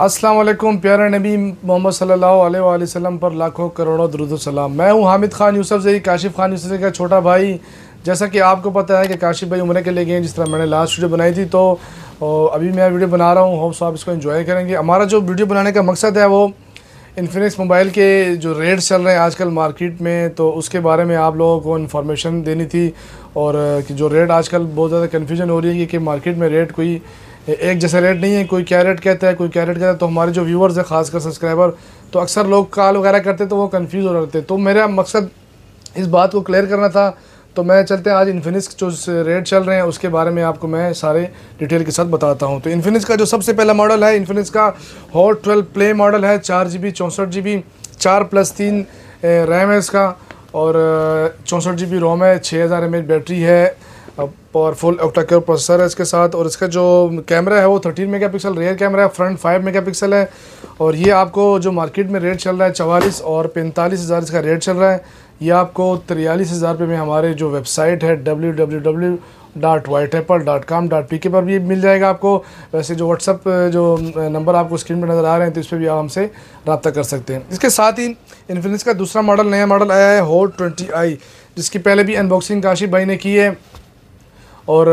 अस्सलाम वालेकुम प्यारे नबी मोहम्मद सल्लल्लाहु अलैहि वसल्लम पर लाखों करोड़ों दरुद सलाम मैं हूं हामिद खान यूसुफ जई काशिफ खान यूसुफ का छोटा भाई जैसा कि आपको पता है कि काशिफ भाई उम्र के लिए गए जिस तरह मैंने लास्ट वीडियो बनाई थी तो अभी मैं वीडियो बना रहा हूँ होप्स आप इसको इन्जॉय करेंगे हमारा जो वीडियो बनाने का मकसद है वो इन्फिनिक्स मोबाइल के जो रेट्स चल रहे हैं आजकल मार्केट में तो उसके बारे में आप लोगों को इन्फॉर्मेशन देनी थी और कि जो रेट आजकल बहुत ज़्यादा कन्फ्यूजन हो रही है कि मार्केट में रेट कोई एक जैसा रेट नहीं है कोई क्या रेट कहता है कोई क्या रेट कहता है तो हमारे जो व्यूवर्स हैं खासकर सब्सक्राइबर तो अक्सर लोग कॉल वगैरह करते तो वो कन्फ्यूज़ हो रहे थे तो मेरा मकसद इस बात को क्लियर करना था तो मैं चलते हैं आज इन्फिनिक्स जो रेट चल रहे हैं उसके बारे में आपको मैं सारे डिटेल के साथ बताता हूं तो इन्फिनिक्स का जो सबसे पहला मॉडल है इन्फिनिक्स का हॉट ट्वेल्व प्ले मॉडल है चार जी बी चौंसठ जी बी चार प्लस तीन रैम है इसका और चौंसठ जी बी रोम है छः हज़ार एम एच बैटरी है पावरफुल ऑक्टाक्योर प्रोसेसर है इसके साथ और इसका जो कैमरा है वो 13 मेगापिक्सल रियर कैमरा है फ्रंट 5 मेगापिक्सल है और ये आपको जो मार्केट में रेट चल रहा है चवालीस और पैंतालीस हज़ार इसका रेट चल रहा है ये आपको तिरयालीस हज़ार रुपये में हमारे जो वेबसाइट है W W W dot white apple dot com dot P K पर भी मिल जाएगा आपको वैसे जो व्हाट्सअप जो नंबर आपको स्क्रीन पर नज़र आ रहे हैं तो इस पर भी आप हमसे रबता कर सकते हैं इसके साथ ही इन्फिनिक्स का दूसरा मॉडल नया मॉडल आया है हो ट्वेंटी आई जिसकी पहले भी अनबॉक्सिंग काशिफ भाई ने की है और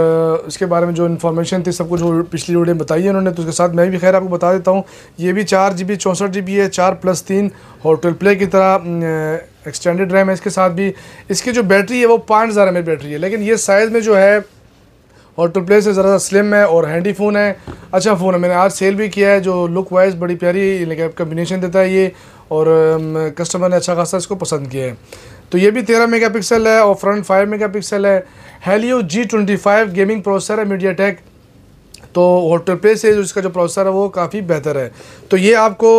इसके बारे में जो इन्फॉर्मेशन थी सब कुछ वो पिछली वीडियो में बताई है उन्होंने तो उसके साथ मैं भी खैर आपको बता देता हूँ ये भी चार जी बी चौंसठ जी बी है चार प्लस तीन और प्ले की तरह एक्सटेंडेड रैम है इसके साथ भी इसकी जो बैटरी है वो पाँच हज़ार एम बैटरी है लेकिन ये साइज़ में जो है और प्ले से ज़रा स्लिम है और हैंडी फ़ोन है अच्छा फ़ोन है मैंने आज सेल भी किया है जो लुक वाइज बड़ी प्यारी कम्बिनेशन देता है ये और कस्टमर ने अच्छा खासा इसको पसंद किया है तो ये भी 13 मेगापिक्सल है और फ्रंट 5 मेगापिक्सल है Helio G twenty five gaming processor है मीडिया टेक तो होटल पे से इसका जो प्रोसेसर है वो काफ़ी बेहतर है तो ये आपको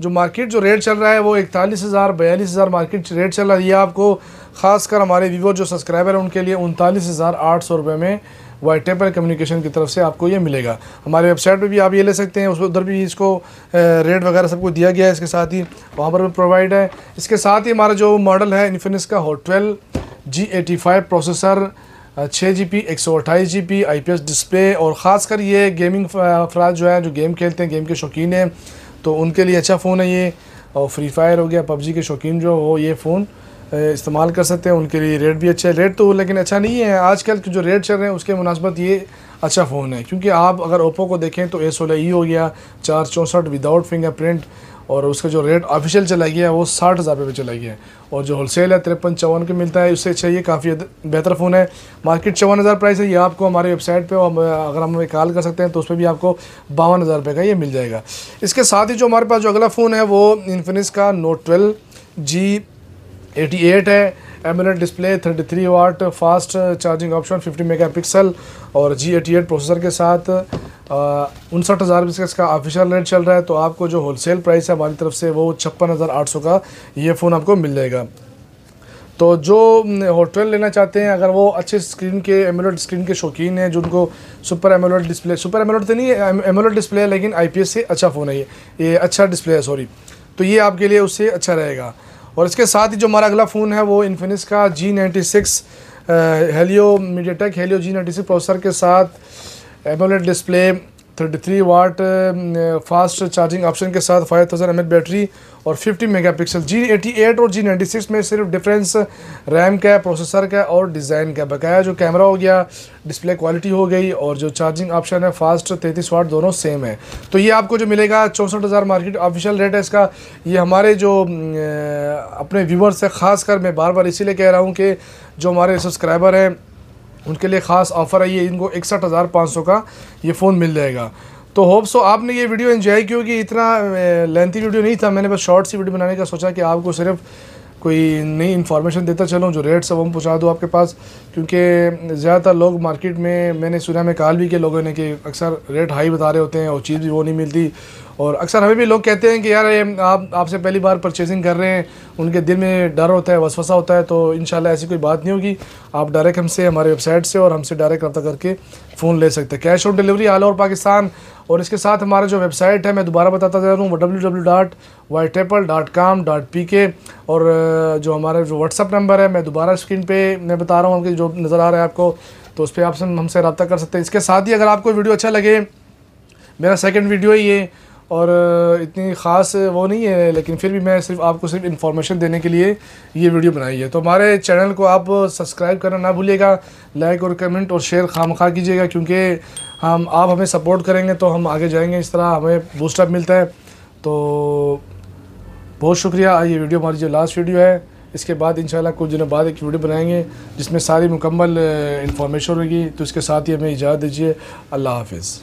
जो मार्केट जो रेट चल रहा है वो इकतालीस हज़ार बयालीस हज़ार मार्केट रेट चल रहा है ये आपको खासकर हमारे वीवो जो सब्सक्राइबर हैं उनके लिए उनतालीस हज़ार आठ सौ रुपये में वाइट टेपर कम्युनिकेशन की तरफ से आपको ये मिलेगा हमारे वेबसाइट पर भी आप ये ले सकते हैं उस उधर भी इसको रेट वगैरह सबको दिया गया है इसके साथ ही वहाँ पर भी प्रोवाइड है इसके साथ ही हमारा जो मॉडल है इन्फिनिक्स का hot twelve G eighty five processor छः जी पी एक सौ अट्ठाईस G P I P S display और ख़ासकर ये गेमिंग अफराज जो हैं जो गेम खेलते हैं गेम के शौकीन हैं तो उनके लिए अच्छा फ़ोन है ये और फ्री फायर हो गया पबजी के शौकीन जो हो ये फ़ोन इस्तेमाल कर सकते हैं उनके लिए रेट भी अच्छा है रेट तो लेकिन अच्छा नहीं है आजकल के जो रेट चल रहे हैं उसके मुनासबत ये अच्छा फ़ोन है क्योंकि आप अगर ओप्पो को देखें तो ए सोलह ई हो गया चार चौंसठ विदाउट फिंगरप्रिंट और उसका जो रेट ऑफिशियल चला गया है वो साठ हज़ार रुपये चला गया है और जो होलसेल है तिरपन चौवन के मिलता है उससे अच्छा ये काफ़ी बेहतर फ़ोन है मार्केट चौवन हज़ार प्राइस है ये आपको हमारे वेबसाइट पे अगर हम कॉल कर सकते हैं तो उस पर भी आपको बावन हज़ार रुपये का ये मिल जाएगा इसके साथ ही जो हमारे पास जो अगला फ़ोन है वो इन्फिनिक्स का नोट ट्वेल्व जी 88 है AMOLED display 33 watt fast charging option 50 megapixel और जी एटी प्रोसेसर के साथ उनसठ हज़ार इसका ऑफिशियल रेट चल रहा है तो आपको जो होलसेल प्राइस है हमारी तरफ से वो छप्पन हज़ार आठ सौ का ये फ़ोन आपको मिल जाएगा तो जो होटल लेना चाहते हैं अगर वो अच्छे स्क्रीन के एमोलेड स्क्रीन के शौकीन हैं जिनको super AMOLED display super AMOLED तो नहीं है एमोलोड डिस्प्ले है लेकिन आईपीएस से अच्छा फ़ोन है ये ये अच्छा डिस्प्ले है सॉरी तो ये आपके लिए उससे अच्छा रहेगा और इसके साथ ही जो हमारा अगला फ़ोन है वो इन्फिनिक्स का G ninety six Helio MediaTek Helio G ninety six processor के साथ AMOLED display 33 watt fast charging option के साथ 5000 थाउजेंड बैटरी और 50 मेगापिक्सल जी एट और जी सिक्स में सिर्फ डिफरेंस रैम uh, का प्रोसेसर का और डिज़ाइन का बकाया जो कैमरा हो गया डिस्प्ले क्वालिटी हो गई और जो चार्जिंग ऑप्शन है फास्ट 33 वाट दोनों सेम है तो ये आपको जो मिलेगा चौंसठ हज़ार मार्केट ऑफिशियल रेट है इसका ये हमारे जो mm, uh, अपने व्यूवर्स है ख़ास मैं बार बार इसीलिए कह रहा हूँ कि जो हमारे सब्सक्राइबर हैं उनके लिए ख़ास ऑफ़र है ये इनको इकसठ हज़ार पाँच सौ का ये फ़ोन मिल जाएगा तो होप सो आपने ये वीडियो एंजॉय क्योंकि इतना लेंथी वीडियो नहीं था मैंने बस शॉर्ट सी वीडियो बनाने का सोचा कि आपको सिर्फ कोई नई इन्फॉर्मेशन देता चलूँ जो रेट्स है वो पहुँचा दूँ आपके पास क्योंकि ज़्यादातर लोग मार्केट में मैंने सुना में कहा भी किया लोगों ने कि अक्सर रेट हाई बता रहे होते हैं और चीज़ भी वो नहीं मिलती और अक्सर हमें भी लोग कहते हैं कि यार ये आप आपसे पहली बार परचेजिंग कर रहे हैं उनके दिल में डर होता है वसवसा होता है तो इन ऐसी कोई बात नहीं होगी आप डायरेक्ट हमसे हमारे वेबसाइट से और हमसे डायरेक्ट रब्ता करके फ़ोन ले सकते हैं cash on delivery all over Pakistan और इसके साथ हमारा जो वेबसाइट है मैं दोबारा बताता जा रहा हूँ W W dot white apple dot com dot P K और जो हमारा जो व्हाट्सअप नंबर है मैं दोबारा स्क्रीन पे मैं बता रहा हूँ कि जो नज़र आ रहा है आपको तो उस पर आप हमसे रबा कर सकते हैं इसके साथ ही अगर आपको वीडियो अच्छा लगे मेरा सेकेंड वीडियो ही है और इतनी ख़ास वो नहीं है लेकिन फिर भी मैं सिर्फ आपको सिर्फ इन्फॉर्मेशन देने के लिए ये वीडियो बनाई है तो हमारे चैनल को आप सब्सक्राइब करना ना भूलिएगा लाइक और कमेंट और शेयर खाम खा कीजिएगा क्योंकि हम आप हमें सपोर्ट करेंगे तो हम आगे जाएंगे इस तरह हमें बूस्टअप मिलता है तो बहुत शुक्रिया ये वीडियो हमारी जो लास्ट वीडियो है इसके बाद इंशाल्लाह कुछ दिनों बाद एक वीडियो बनाएंगे जिसमें सारी मुकम्मल इन्फॉर्मेशन होगी तो इसके साथ ही हमें इजाज़त दीजिए अल्लाह हाफिज़